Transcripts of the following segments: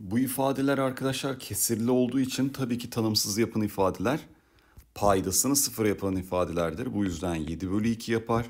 Bu ifadeler arkadaşlar kesirli olduğu için tabii ki tanımsız yapın ifadeler paydasını sıfır yapılan ifadelerdir. Bu yüzden 7 bölü 2 yapar.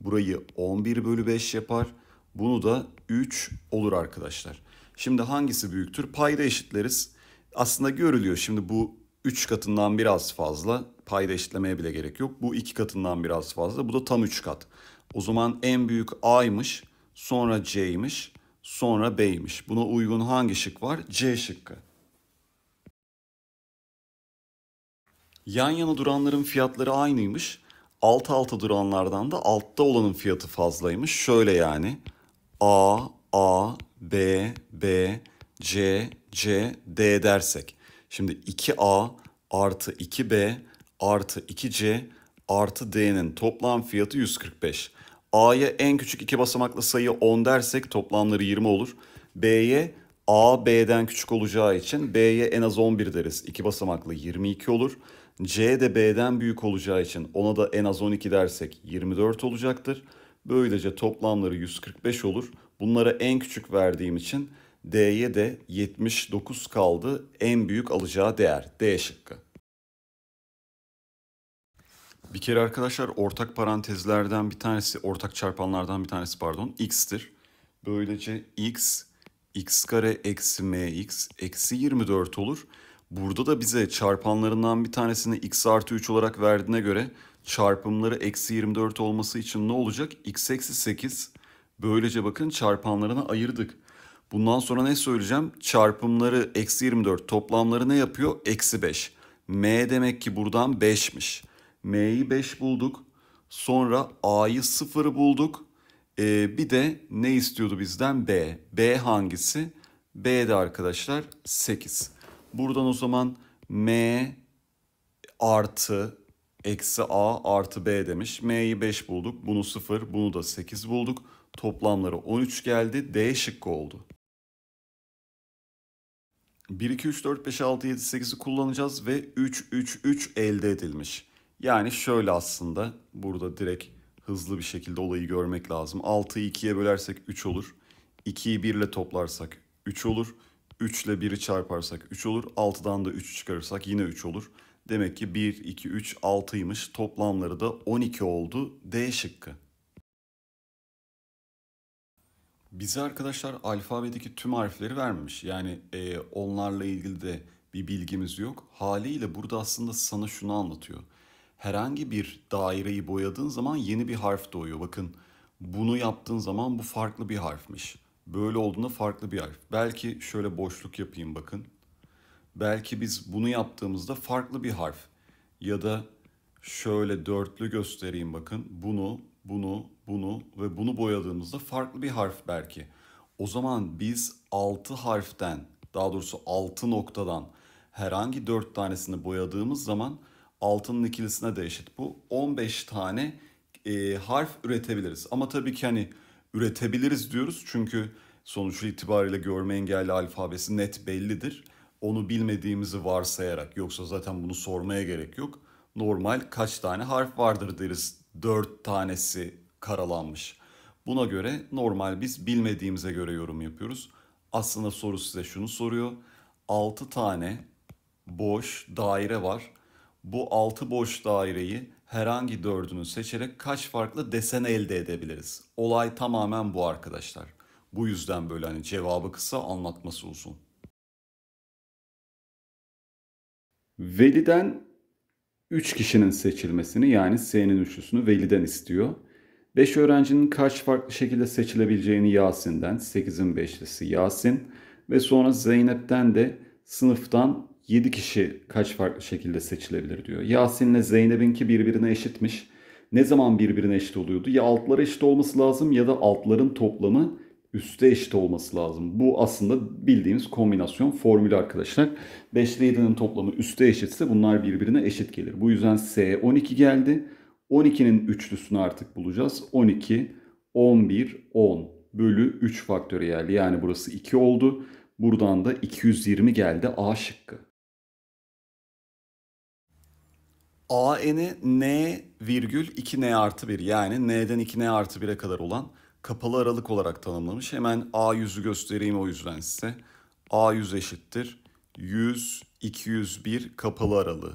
Burayı 11 bölü 5 yapar. Bunu da 3 olur arkadaşlar. Şimdi hangisi büyüktür? Payda eşitleriz. Aslında görülüyor. Şimdi bu 3 katından biraz fazla. Payda eşitlemeye bile gerek yok. Bu 2 katından biraz fazla. Bu da tam 3 kat. O zaman en büyük A'ymış. Sonra C'ymiş sonra B'ymiş. Buna uygun hangi şık var? C şıkkı. Yan yana duranların fiyatları aynıymış. Alt alta duranlardan da altta olanın fiyatı fazlaymış. Şöyle yani A, A, B, B, C, C, D dersek. Şimdi 2A artı 2B artı 2C artı D'nin toplam fiyatı 145. A'ya en küçük iki basamaklı sayı 10 dersek toplamları 20 olur. B'ye A B'den küçük olacağı için B'ye en az 11 deriz. İki basamaklı 22 olur. C de B'den büyük olacağı için ona da en az 12 dersek 24 olacaktır. Böylece toplamları 145 olur. Bunlara en küçük verdiğim için D'ye de 79 kaldı. En büyük alacağı değer D şıkkı. Bir kere arkadaşlar ortak parantezlerden bir tanesi, ortak çarpanlardan bir tanesi pardon, x'tir. Böylece x, x kare eksi mx eksi 24 olur. Burada da bize çarpanlarından bir tanesini x artı 3 olarak verdiğine göre çarpımları eksi 24 olması için ne olacak? x eksi 8. Böylece bakın çarpanlarına ayırdık. Bundan sonra ne söyleyeceğim? Çarpımları eksi 24 toplamları ne yapıyor? Eksi 5. m demek ki buradan 5'miş. M'yi 5 bulduk. Sonra A'yı 0 bulduk. Ee, bir de ne istiyordu bizden? B. B hangisi? B de arkadaşlar 8. Buradan o zaman M artı eksi A artı B demiş. M'yi 5 bulduk. Bunu 0, bunu da 8 bulduk. Toplamları 13 geldi. D şıkkı oldu. 1, 2, 3, 4, 5, 6, 7, 8'i kullanacağız ve 3, 3, 3 elde edilmiş. Yani şöyle aslında burada direkt hızlı bir şekilde olayı görmek lazım. 6'yı 2'ye bölersek 3 olur. 2'yi 1 ile toplarsak 3 olur. 3 ile 1'i çarparsak 3 olur. 6'dan da 3 çıkarırsak yine 3 olur. Demek ki 1, 2, 3, 6'ymış. Toplamları da 12 oldu. D şıkkı. Bize arkadaşlar alfabedeki tüm harfleri vermemiş. Yani e, onlarla ilgili de bir bilgimiz yok. Haliyle burada aslında sana şunu anlatıyor herhangi bir daireyi boyadığın zaman yeni bir harf doğuyor. Bakın bunu yaptığın zaman bu farklı bir harfmiş. Böyle olduğunda farklı bir harf. Belki şöyle boşluk yapayım bakın. Belki biz bunu yaptığımızda farklı bir harf. Ya da şöyle dörtlü göstereyim bakın. Bunu, bunu, bunu ve bunu boyadığımızda farklı bir harf belki. O zaman biz 6 harften, daha doğrusu 6 noktadan herhangi 4 tanesini boyadığımız zaman altının ikilisine de eşit bu. 15 tane e, harf üretebiliriz. Ama tabii ki hani üretebiliriz diyoruz çünkü sonuç itibariyle görme engelli alfabesi net bellidir. Onu bilmediğimizi varsayarak yoksa zaten bunu sormaya gerek yok. Normal kaç tane harf vardır deriz. 4 tanesi karalanmış. Buna göre normal biz bilmediğimize göre yorum yapıyoruz. Aslında soru size şunu soruyor. 6 tane boş daire var bu 6 boş daireyi herhangi dördünü seçerek kaç farklı desen elde edebiliriz? Olay tamamen bu arkadaşlar. Bu yüzden böyle hani cevabı kısa anlatması uzun. Veli'den 3 kişinin seçilmesini yani S'nin üçlüsünü Veli'den istiyor. 5 öğrencinin kaç farklı şekilde seçilebileceğini Yasin'den, 8'in 5'lisi Yasin ve sonra Zeynep'ten de sınıftan 7 kişi kaç farklı şekilde seçilebilir diyor. Yasin'le Zeynep'inki birbirine eşitmiş. Ne zaman birbirine eşit oluyordu? Ya altlara eşit olması lazım ya da altların toplamı üste eşit olması lazım. Bu aslında bildiğimiz kombinasyon formülü arkadaşlar. 5 ile 7'nin toplamı üste eşitse bunlar birbirine eşit gelir. Bu yüzden S 12 geldi. 12'nin üçlüsünü artık bulacağız. 12, 11, 10 bölü 3 faktöriyel yani burası 2 oldu. Buradan da 220 geldi A şıkkı. AN'i N virgül 2N artı 1 yani N'den 2N artı 1'e kadar olan kapalı aralık olarak tanımlamış. Hemen A yüzü göstereyim o yüzden size. A yüz eşittir 100 201 kapalı aralığı.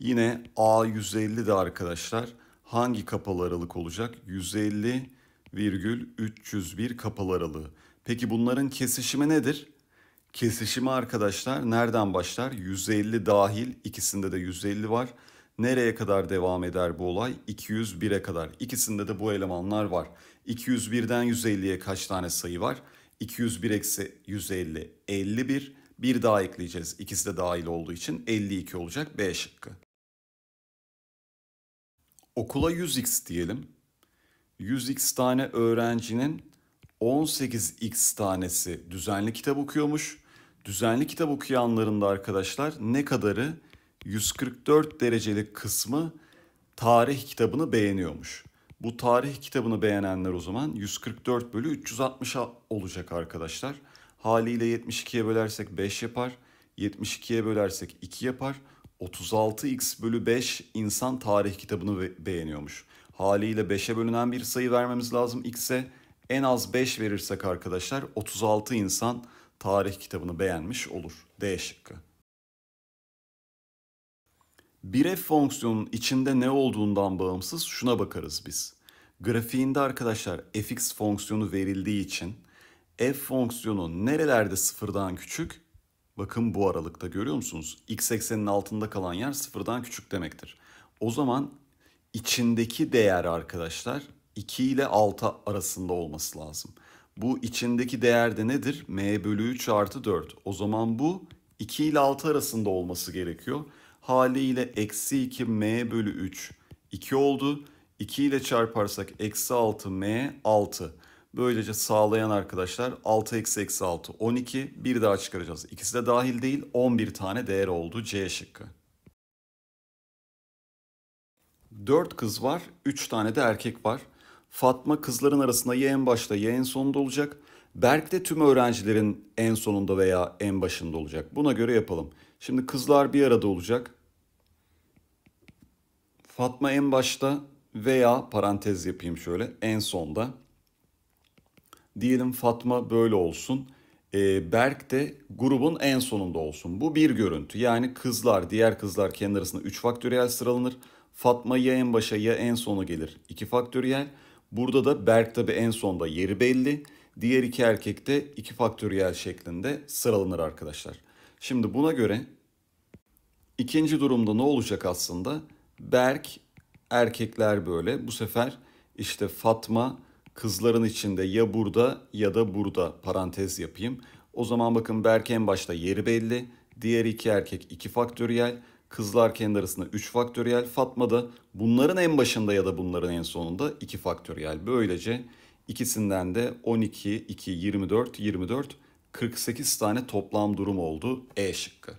Yine A 150 de arkadaşlar hangi kapalı aralık olacak? 150 virgül 301 kapalı aralığı. Peki bunların kesişimi nedir? Kesişimi arkadaşlar nereden başlar? 150 dahil ikisinde de 150 var. Nereye kadar devam eder bu olay? 201'e kadar. İkisinde de bu elemanlar var. 201'den 150'ye kaç tane sayı var? 201 eksi 150 51. Bir daha ekleyeceğiz. İkisi de dahil olduğu için 52 olacak B şıkkı. Okula 100x diyelim. 100x tane öğrencinin 18x tanesi düzenli kitap okuyormuş. Düzenli kitap okuyanların da arkadaşlar ne kadarı 144 derecelik kısmı tarih kitabını beğeniyormuş. Bu tarih kitabını beğenenler o zaman 144 bölü 360 olacak arkadaşlar. Haliyle 72'ye bölersek 5 yapar. 72'ye bölersek 2 yapar. 36x bölü 5 insan tarih kitabını beğeniyormuş. Haliyle 5'e bölünen bir sayı vermemiz lazım x'e. En az 5 verirsek arkadaşlar 36 insan tarih kitabını beğenmiş olur. D şıkkı. Biref fonksiyonun içinde ne olduğundan bağımsız şuna bakarız biz. Grafiğinde arkadaşlar fx fonksiyonu verildiği için f fonksiyonu nerelerde sıfırdan küçük? Bakın bu aralıkta görüyor musunuz? x eksenin altında kalan yer sıfırdan küçük demektir. O zaman içindeki değer arkadaşlar 2 ile 6 arasında olması lazım. Bu içindeki değer de nedir? m bölü 3 artı 4. O zaman bu 2 ile 6 arasında olması gerekiyor haliyle eksi 2 m bölü 3 2 oldu. 2 ile çarparsak eksi 6 m 6. Böylece sağlayan arkadaşlar 6 eksi eksi 6 12 bir daha çıkaracağız. İkisi de dahil değil 11 tane değer oldu C şıkkı. 4 kız var 3 tane de erkek var. Fatma kızların arasında ya en başta ya en sonunda olacak. Berk de tüm öğrencilerin en sonunda veya en başında olacak. Buna göre yapalım. Şimdi kızlar bir arada olacak. Fatma en başta veya parantez yapayım şöyle en sonda. Diyelim Fatma böyle olsun. Ee, Berk de grubun en sonunda olsun. Bu bir görüntü. Yani kızlar, diğer kızlar kendi arasında 3 faktöriyel sıralanır. Fatma ya en başa ya en sona gelir. 2 faktöriyel. Burada da Berk tabi en sonda yeri belli. Diğer iki erkek de 2 faktöriyel şeklinde sıralanır arkadaşlar. Şimdi buna göre ikinci durumda ne olacak aslında? Berk erkekler böyle. Bu sefer işte Fatma kızların içinde ya burada ya da burada parantez yapayım. O zaman bakın Berk en başta yeri belli. Diğer iki erkek 2 faktöriyel. Kızlar kendi arasında 3 faktöriyel. Fatma da bunların en başında ya da bunların en sonunda 2 faktöriyel. Böylece İkisinden de 12, 2, 24, 24, 48 tane toplam durum oldu E şıkkı.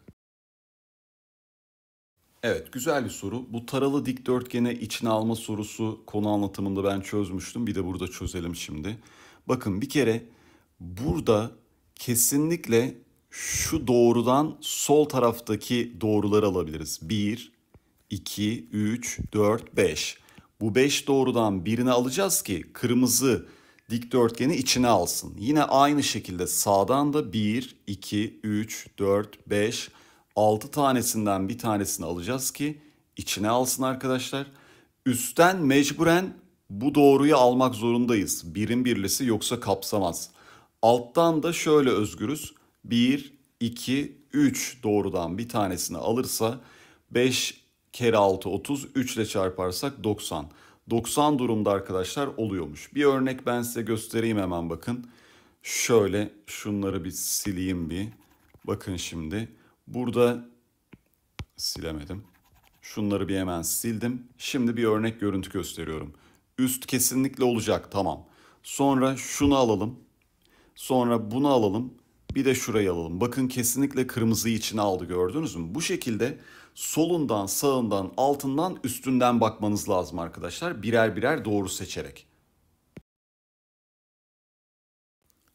Evet güzel bir soru. Bu taralı dikdörtgene içine alma sorusu konu anlatımında ben çözmüştüm. Bir de burada çözelim şimdi. Bakın bir kere burada kesinlikle şu doğrudan sol taraftaki doğruları alabiliriz. 1, 2, 3, 4, 5. Bu 5 doğrudan birini alacağız ki kırmızı dikdörtgeni içine alsın. Yine aynı şekilde sağdan da 1, 2, 3, 4, 5, 6 tanesinden bir tanesini alacağız ki içine alsın arkadaşlar. Üstten mecburen bu doğruyu almak zorundayız. Birin birlisi yoksa kapsamaz. Alttan da şöyle özgürüz. 1, 2, 3 doğrudan bir tanesini alırsa 5, kere 6 30, 3 ile çarparsak 90. 90 durumda arkadaşlar oluyormuş. Bir örnek ben size göstereyim hemen bakın. Şöyle şunları bir sileyim bir. Bakın şimdi burada silemedim. Şunları bir hemen sildim. Şimdi bir örnek görüntü gösteriyorum. Üst kesinlikle olacak tamam. Sonra şunu alalım. Sonra bunu alalım. Bir de şurayı alalım. Bakın kesinlikle kırmızıyı içine aldı gördünüz mü? Bu şekilde solundan, sağından, altından, üstünden bakmanız lazım arkadaşlar. Birer birer doğru seçerek.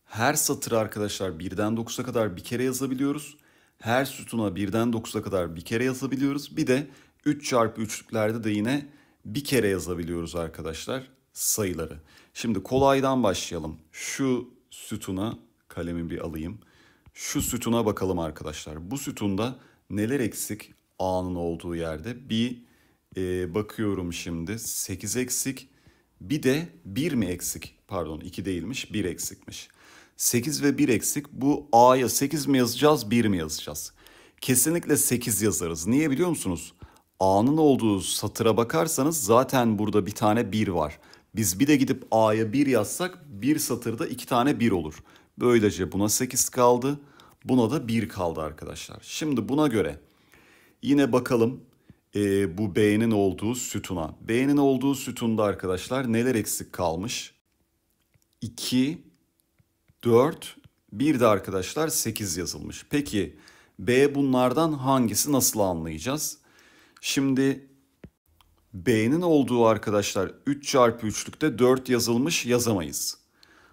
Her satır arkadaşlar birden 9'a kadar bir kere yazabiliyoruz. Her sütuna birden 9'a kadar bir kere yazabiliyoruz. Bir de 3 çarpı üçlüklerde de yine bir kere yazabiliyoruz arkadaşlar sayıları. Şimdi kolaydan başlayalım. Şu sütuna kalemi bir alayım. Şu sütuna bakalım arkadaşlar. Bu sütunda neler eksik? A'nın olduğu yerde. Bir e, bakıyorum şimdi 8 eksik bir de 1 mi eksik pardon 2 değilmiş 1 eksikmiş. 8 ve 1 eksik bu A'ya 8 mi yazacağız 1 mi yazacağız? Kesinlikle 8 yazarız. Niye biliyor musunuz? A'nın olduğu satıra bakarsanız zaten burada bir tane 1 var. Biz bir de gidip A'ya 1 yazsak bir satırda 2 tane 1 olur. Böylece buna 8 kaldı. Buna da 1 kaldı arkadaşlar. Şimdi buna göre Yine bakalım e, bu B'nin olduğu sütuna. B'nin olduğu sütunda arkadaşlar neler eksik kalmış? 2, 4, bir de arkadaşlar 8 yazılmış. Peki B bunlardan hangisi nasıl anlayacağız? Şimdi B'nin olduğu arkadaşlar 3 çarpı 3'lükte 4 yazılmış yazamayız.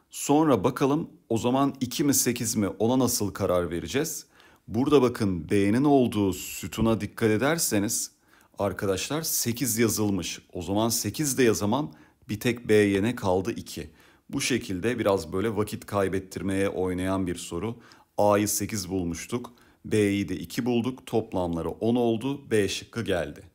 Sonra bakalım o zaman 2 mi 8 mi ona nasıl karar vereceğiz? Burada bakın B'nin olduğu sütuna dikkat ederseniz arkadaşlar 8 yazılmış. O zaman 8 de yazamam bir tek B'ye ne kaldı 2. Bu şekilde biraz böyle vakit kaybettirmeye oynayan bir soru. A'yı 8 bulmuştuk. B'yi de 2 bulduk. Toplamları 10 oldu. B şıkkı geldi.